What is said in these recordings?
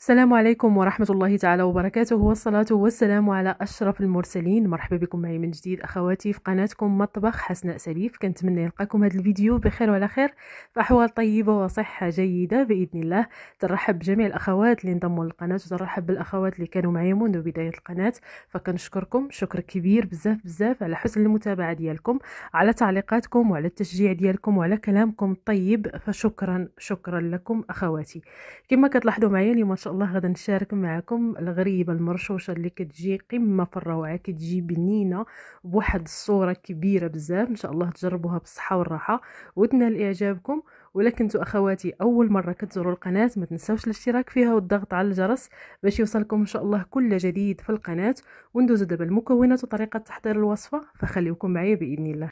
السلام عليكم ورحمة الله تعالى وبركاته والصلاة والسلام على أشرف المرسلين مرحبا بكم معي من جديد أخواتي في قناتكم مطبخ حسناء سليف كنتمنى يلقاكم هذا الفيديو بخير وعلى خير في أحوال طيبة وصحة جيدة بإذن الله ترحب بجميع الأخوات اللي انضموا للقناة وترحب بالأخوات اللي كانوا معي منذ بداية القناة فكنشكركم شكر كبير بزاف بزاف على حسن المتابعة ديالكم على تعليقاتكم وعلى التشجيع ديالكم وعلى كلامكم الطيب فشكرا شكرا لكم أخواتي كما كتلاحظوا معي اليوم شاء الله غدا نشارك معكم الغريبه المرشوشه اللي كتجي قمه في الروعه كتجي بنينه بواحد الصوره كبيره بزاف ان شاء الله تجربوها بالصحه والراحه وتنال اعجابكم ولكن كنتو اخواتي اول مره كتزوروا القناه ما تنسوش الاشتراك فيها والضغط على الجرس باش يوصلكم ان شاء الله كل جديد في القناه وندوزو دابا المكونات وطريقه تحضير الوصفه فخليكم معايا باذن الله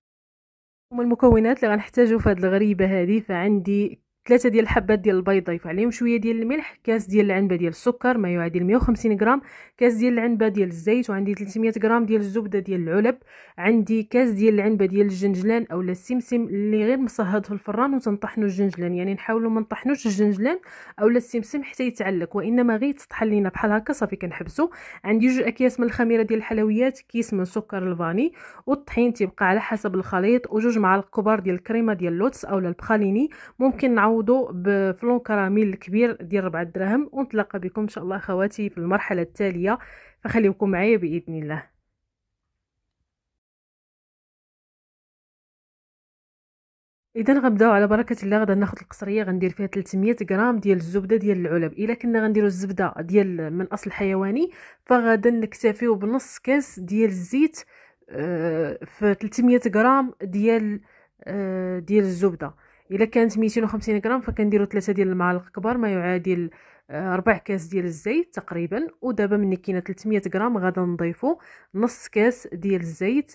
هما المكونات اللي غنحتاجو في هاد الغريبه هذه فعندي ثلاثه ديال الحبات ديال البيض ضيف عليهم شويه ديال الملح كاس ديال العنبه ديال السكر ما يعادل 150 غرام كاس ديال العنبه ديال الزيت وعندي 300 غرام ديال الزبده ديال العلب عندي كاس ديال العنبه ديال الجنجلان اولا السمسم اللي غير مصهد في الفران وتنطحنوا الجنجلان يعني نحاولوا ما نطحنوش الجنجلان اولا السمسم حتى يتعلق وانما غير يتطحن لينا بحال هكا صافي كنحبسو عندي جوج اكياس من الخميره ديال الحلويات كيس من سكر الفاني والطحين تيبقى على حسب الخليط وجوج معالق كبار ديال الكريمه ديال اللوتس اولا البخاليني ممكن نعوض تعوضوا بفلون كراميل الكبير ديال 4 دراهم ونتلاقى بكم ان شاء الله اخواتي في المرحله التاليه فخليكم معايا باذن الله اذا غنبداو على بركه الله غادي ناخذ القصريه غندير فيها 300 غرام ديال الزبده ديال العلب الا كنا غنديروا الزبده ديال من اصل حيواني فغادا نكتفيو بنص كاس ديال الزيت آه، في 300 غرام ديال آه، ديال الزبده الا كانت 250 غرام فكنديروا ثلاثه ديال المعالق كبار ما يعادل آه، ربع كاس ديال الزيت تقريبا ودابا ملي كاينه 300 غرام غادا نضيفو نص كاس ديال الزيت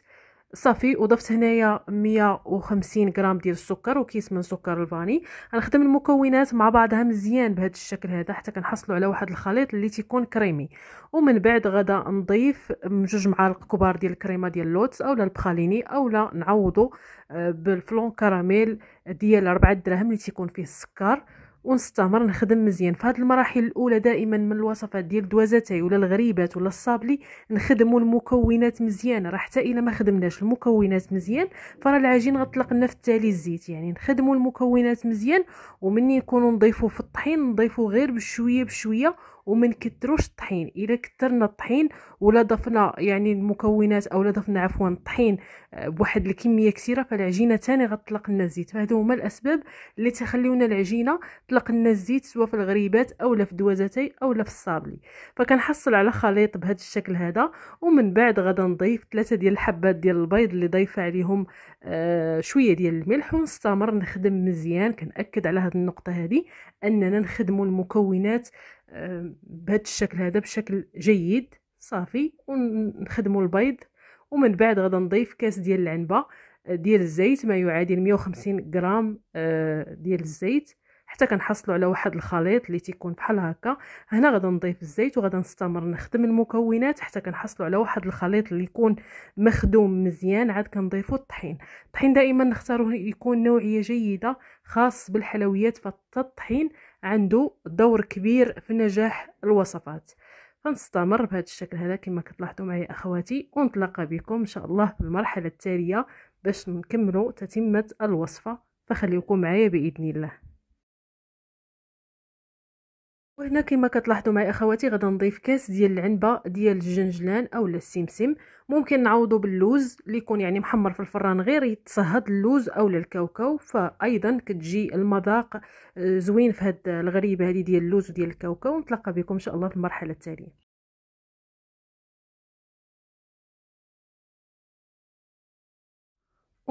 صافي وضفت هنايا 150 غرام ديال السكر وكيس من سكر الفاني غنخدم المكونات مع بعضها مزيان بهذا الشكل هذا حتى كنحصلوا على واحد الخليط اللي تيكون كريمي ومن بعد غدا نضيف جوج معالق كبار ديال الكريمه ديال اللوتس اولا البخاليني اولا نعوضو آه، بالفلون كراميل ديال 4 دراهم اللي تيكون فيه السكر ونستمر نخدم مزيان في هذه المراحل الاولى دائما من الوصفات ديال دوازاتاي ولا الغريبات ولا الصابلي نخدموا المكونات مزيان راه حتى الا ما خدمناش المكونات مزيان فراه العجين غطلق لنا في التالي الزيت يعني نخدموا المكونات مزيان ومني نكونوا نضيفوا في الطحين نضيفوا غير بشويه بشويه وما نكتروش الطحين الا كترنا الطحين ولا ضفنا يعني المكونات او ضفنا عفوا الطحين آه، بواحد الكميه كثيره فالعجينه تاني غتطلق لنا الزيت فهادو هما الاسباب اللي تخليونا العجينه طلق لنا الزيت سواء في الغريبات او في دوازاتي او في الصابلي فكنحصل على خليط بهذا الشكل هذا ومن بعد غدا نضيف ثلاثه ديال الحبات ديال البيض اللي ضايفه عليهم آه شويه ديال الملح ونستمر نخدم مزيان كنأكد على هذه النقطه هذه اننا نخدموا المكونات آه، بهذا الشكل هذا بشكل جيد صافي ونخدموا البيض ومن بعد غدا نضيف كاس ديال العنبه آه، ديال الزيت ما يعادل 150 غرام آه، ديال الزيت حتى كنحصلوا على واحد الخليط اللي تيكون بحال هكا هنا غدا نضيف الزيت وغدا نستمر نخدم المكونات حتى كنحصلوا على واحد الخليط اللي يكون مخدوم مزيان عاد كنضيفوا الطحين الطحين دائما نختاره يكون نوعيه جيده خاص بالحلويات فالطحين عنده دور كبير في نجاح الوصفات فنستمر بهذا الشكل هذا كما كتلاحظوا معي اخواتي ونتلقى بكم ان شاء الله في المرحله التاليه باش نكملوا تتمه الوصفه فخليكم معايا باذن الله وهنا كما كتلاحظوا معي اخواتي غادي نضيف كاس ديال العنبه ديال الجنجلان اولا السمسم ممكن نعوضو باللوز اللي يكون يعني محمر في الفران غير يتصهد اللوز او الكاوكاو فايضا كتجي المذاق آه، زوين في هاد آه، الغريبه هذه ديال اللوز وديال الكاوكاو نتلاقى بكم ان شاء الله في المرحله التاليه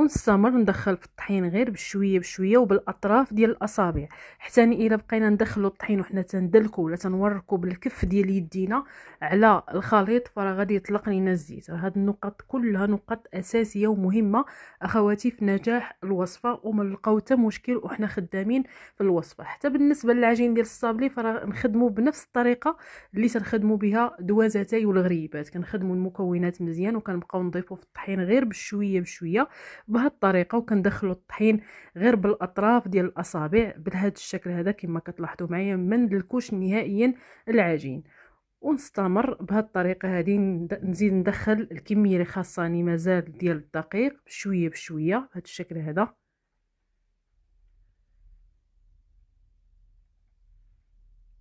ونستمر ندخل في الطحين غير بشويه بشويه وبالاطراف ديال الاصابع حتى الا بقينا ندخلو الطحين وحنا تندلكو ولا تنوركو بالكف ديال يدينا على الخليط فراه غادي يطلق لينا الزيت هاد النقط كلها نقط اساسيه ومهمه اخواتي في نجاح الوصفه وما نلقاو حتى مشكل وحنا خدامين في الوصفه حتى بالنسبه للعجين ديال الصابلي فراه نخدمو بنفس الطريقه اللي تنخدمو بها دوازاتاي والغريبات كنخدمو المكونات مزيان وكنبقاو نضيفو في الطحين غير بشويه بشويه بهالطريقه وكندخلوا الطحين غير بالاطراف ديال الاصابع بهذا الشكل هذا كما كتلاحظوا معايا من الكوش نهائيا العجين ونستمر بهالطريقه هذه نزيد ندخل الكميه اللي خاصاني مازال ديال الدقيق بشويه بشويه بهذا الشكل هذا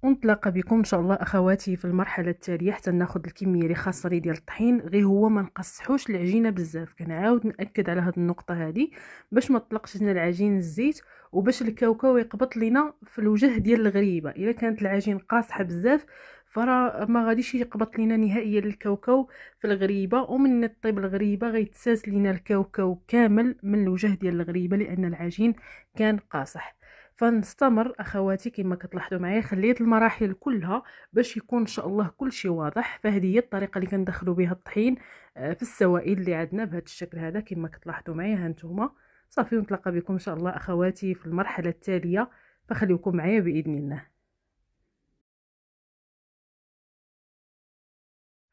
ونتلاقى بكم ان شاء الله اخواتي في المرحله التاليه حتى ناخذ الكميه اللي خاصه لي ديال الطحين غير هو ما نقصحوش العجينه بزاف كنعاود ناكد على هاد النقطه هادي باش ما طلقش لنا العجين الزيت وباش الكاوكاو يقبط لينا في الوجه ديال الغريبه الا كانت العجين قاصحه بزاف فرا ما غاديش يقبط لينا نهائيا الكاوكاو في الغريبه ومن الطيب الغريبه غيتساس لينا الكاوكاو كامل من الوجه ديال الغريبه لان العجين كان قاصح فنستمر اخواتي كما كتلاحظوا معايا خليت المراحل كلها باش يكون ان شاء الله كل شيء واضح فهذه هي الطريقه اللي كندخلوا بها الطحين آه، في السوائل اللي عندنا بهذا الشكل هذا كما كتلاحظوا معايا هانتوما صافي ونتلاقى بكم ان شاء الله اخواتي في المرحله التاليه فخليكم معايا باذن الله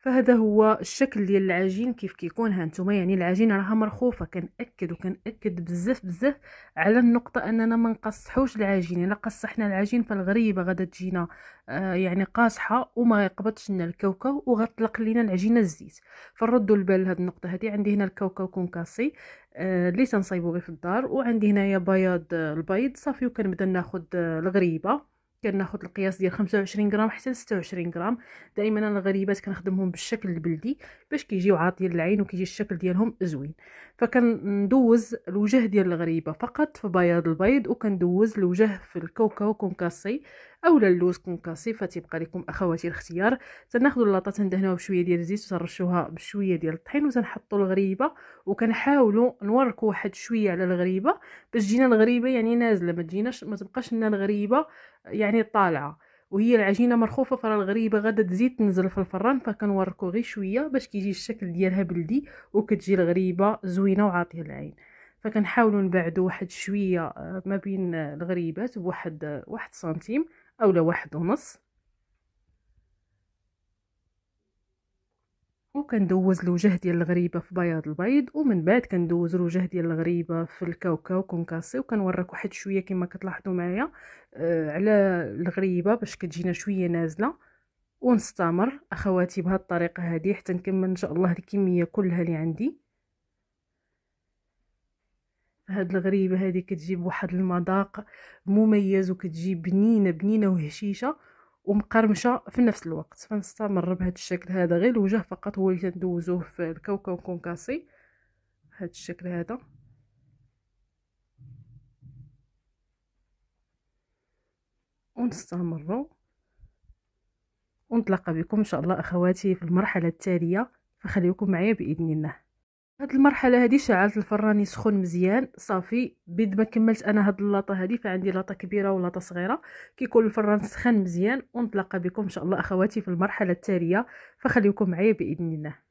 فهذا هو الشكل ديال العجين كيف كيكون هانتوما يعني العجين راها مرخوفه كنأكد وكنأكد بزاف بزاف على النقطه اننا ما نقصحوش العجين الا قصحنا العجين فالغريبه غادا تجينا آه يعني قاصحه وما يقبضش لنا الكاوكاو وغطلق لينا العجينه الزيت فنردوا البال لهاد النقطه هذه عندي هنا الكاوكاو كونكاسي اللي آه تنصايبو غير في الدار وعندي هنايا بياض آه، البيض صافي وكنبدا ناخد آه، الغريبه كناخد القياس ديال 25 غرام حتى 26 غرام دائما انا الغريبات كنخدمهم بالشكل البلدي باش كيجيو عاطيين العين وكيجي الشكل ديالهم زوين فكندوز الوجه ديال الغريبه فقط في بياض البيض وكندوز الوجه في الكوكاو كونكاسي اللوز كون كنصيفه تيبقى لكم اخواتي الاختيار تناخذوا اللاطه تندهنوها بشويه ديال الزيت وترشوها بشويه ديال الطحين وتنحطوا الغريبه وكنحاولوا نوركوا واحد شويه على الغريبه باش تجينا الغريبه يعني نازله ما تجيناش ما تبقاش لنا الغريبه يعني طالعه وهي العجينه مرخوفه فرا الغريبه غدا تزيد تنزل في الفران فكنوركو غير شويه باش كيجي الشكل ديالها بلدي وكتجي الغريبه زوينه وعاطيه العين فكنحاولوا نبعدوا واحد شويه آه، ما بين الغريبات بواحد آه، واحد سنتيم أو لواحد ونص وكندوز الوجه ديال الغريبه في بياض البيض ومن بعد كندوز الوجه ديال الغريبه في الكاوكاو كونكاسي وكنوريك واحد شويه كما كتلاحظوا معايا آه على الغريبه باش كتجينا شويه نازله ونستمر اخواتي بهذه الطريقه هذه حتى نكمل ان شاء الله الكميه كلها اللي عندي هاد الغريبه هادي كتجيب واحد المذاق مميز وكتجيب بنينه بنينه وهشيشه ومقرمشه في نفس الوقت فنستمر بهذا الشكل هذا غير الوجه فقط هو اللي تندوزوه في الكوكاو كونكاسي هاد الشكل هذا ونستمر ونتلقى بكم ان شاء الله اخواتي في المرحله التاليه فخليكم معايا باذن الله هاد المرحله هادي شعلت الفران يسخن مزيان صافي بيد ما كملت انا هاد اللاطه هادي فعندي لاطه كبيره ولاطه صغيره كيكون الفران سخن مزيان ونتلاقى بكم ان شاء الله اخواتي في المرحله التاليه فخليكم معايا باذن الله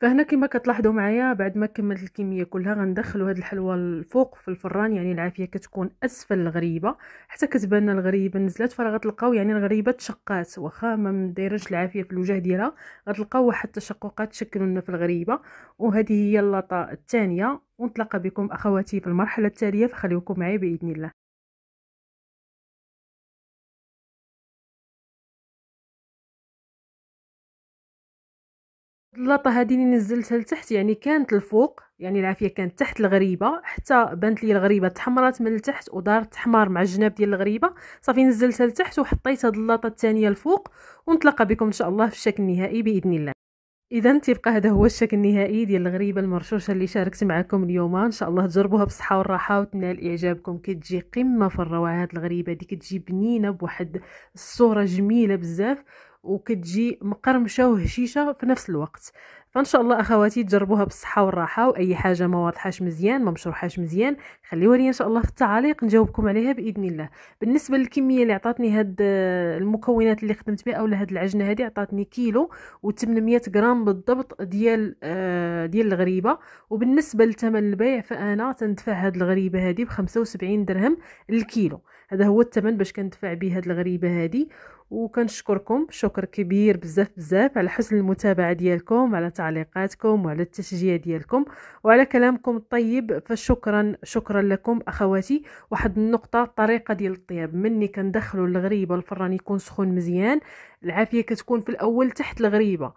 فهنا كما كتلاحظوا معايا بعد ما كملت الكميه كلها غندخلوا هاد الحلوى الفوق في الفران يعني العافيه كتكون اسفل الغريبه حتى كتبان الغريبه نزلت غتلقاو يعني الغريبه تشقات واخا ما دايرش العافيه في الوجه ديالها غتلقاو واحد التشققات تشكلوا لنا في الغريبه وهذه هي اللطه الثانيه ونتلقى بكم اخواتي في المرحله التاليه فخليكم معي باذن الله اللاطه هذه اللي نزلتها لتحت يعني كانت الفوق يعني العافيه كانت تحت الغريبه حتى بانت لي الغريبه تحمرات من التحت ودارت حمار مع الجناب ديال الغريبه صافي نزلتها لتحت وحطيت هاد اللاطه الثانيه الفوق ونتلاقى بكم ان شاء الله في الشكل النهائي باذن الله اذا تبقى هذا هو الشكل النهائي ديال الغريبه المرشوشه اللي شاركت معكم اليوم ان شاء الله تجربوها بصحه والراحه وتنال اعجابكم كتجي قمه في الروعه هاد الغريبه دي كتجي بنينه بواحد الصوره جميله بزاف وكتجي مقرمشه وهشيشه في نفس الوقت فان شاء الله اخواتي تجربوها بالصحه والراحه واي حاجه ما واضحاش مزيان ما مشروحاش مزيان خليوها لي ان شاء الله في التعاليق نجاوبكم عليها باذن الله بالنسبه للكميه اللي عطاتني هاد آه، المكونات اللي خدمت بها اولا هاد العجنه هادي عطاتني كيلو و800 غرام بالضبط ديال آه ديال الغريبه وبالنسبه لثمن البيع فانا تندفع هاد الغريبه هادي ب 75 درهم الكيلو هذا هو الثمن باش كندفع به هاد الغريبه هادي وكنشكركم شكر كبير بزاف بزاف على حسن المتابعه ديالكم على تعليقاتكم وعلى التشجيع ديالكم وعلى كلامكم الطيب فشكرا شكرا لكم اخواتي واحد النقطه طريقه ديال الطياب مني كندخلوا الغريبه الفران يكون سخون مزيان العافيه كتكون في الاول تحت الغريبه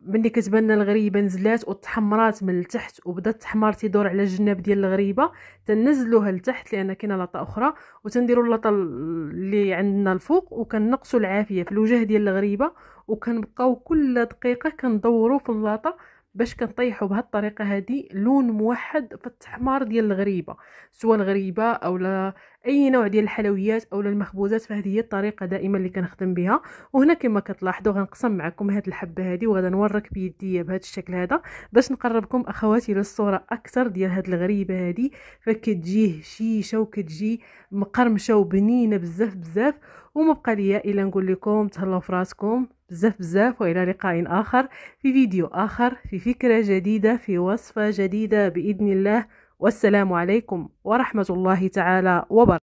ملي كتبان لنا الغريبه نزلات وتحمرات من التحت وبدات تحمر تيدور على الجناب ديال الغريبه تنزلوها لتحت لان كاينه لاطه اخرى وتنديروا اللاطه اللي عندنا الفوق وكنقصوا العافيه في الوجه ديال الغريبه وكنبقاو كل دقيقه كندوروا في اللاطه باش كنطيحوا بهالطريقه هذه لون موحد في التحمار ديال الغريبه سواء الغريبه او لا اي نوع ديال الحلويات او المخبوزات فهذه هي الطريقه دائما اللي كنخدم بها وهنا كما كتلاحظوا غنقسم معكم هذه الحبه هذه وغادي نورك بيديا بهذا الشكل هذا باش نقربكم اخواتي للصوره اكثر ديال هذه الغريبه هذه فكتجي هشيشه وكتجي مقرمشه وبنينه بزاف بزاف وما بقى ليا الا نقول لكم تهلاو فراسكم بزاف بزاف والى لقاء اخر في فيديو اخر في فكره جديده في وصفه جديده باذن الله والسلام عليكم ورحمه الله تعالى وبركاته